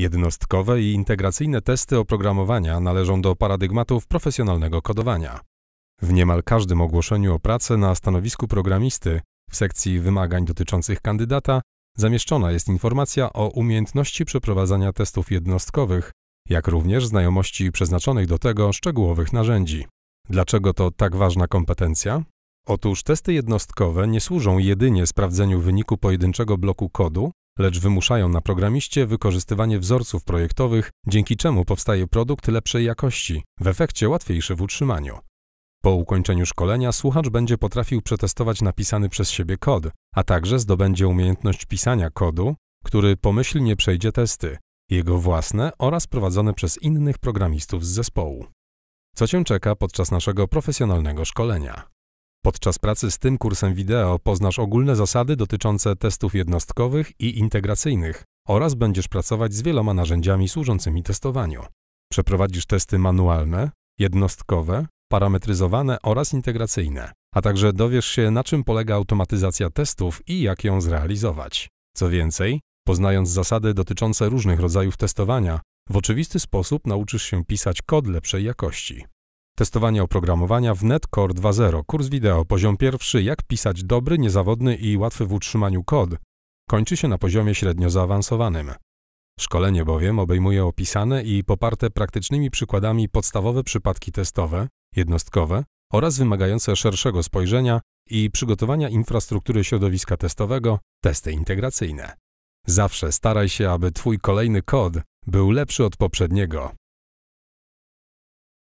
Jednostkowe i integracyjne testy oprogramowania należą do paradygmatów profesjonalnego kodowania. W niemal każdym ogłoszeniu o pracę na stanowisku programisty w sekcji wymagań dotyczących kandydata zamieszczona jest informacja o umiejętności przeprowadzania testów jednostkowych, jak również znajomości przeznaczonych do tego szczegółowych narzędzi. Dlaczego to tak ważna kompetencja? Otóż testy jednostkowe nie służą jedynie sprawdzeniu wyniku pojedynczego bloku kodu, lecz wymuszają na programiście wykorzystywanie wzorców projektowych, dzięki czemu powstaje produkt lepszej jakości, w efekcie łatwiejszy w utrzymaniu. Po ukończeniu szkolenia słuchacz będzie potrafił przetestować napisany przez siebie kod, a także zdobędzie umiejętność pisania kodu, który pomyślnie przejdzie testy, jego własne oraz prowadzone przez innych programistów z zespołu. Co Cię czeka podczas naszego profesjonalnego szkolenia? Podczas pracy z tym kursem wideo poznasz ogólne zasady dotyczące testów jednostkowych i integracyjnych oraz będziesz pracować z wieloma narzędziami służącymi testowaniu. Przeprowadzisz testy manualne, jednostkowe, parametryzowane oraz integracyjne, a także dowiesz się, na czym polega automatyzacja testów i jak ją zrealizować. Co więcej, poznając zasady dotyczące różnych rodzajów testowania, w oczywisty sposób nauczysz się pisać kod lepszej jakości. Testowanie oprogramowania w NetCore 2.0. Kurs wideo, poziom pierwszy, jak pisać dobry, niezawodny i łatwy w utrzymaniu kod. Kończy się na poziomie średnio zaawansowanym. Szkolenie bowiem obejmuje opisane i poparte praktycznymi przykładami podstawowe przypadki testowe, jednostkowe oraz wymagające szerszego spojrzenia i przygotowania infrastruktury środowiska testowego, testy integracyjne. Zawsze staraj się, aby Twój kolejny kod był lepszy od poprzedniego.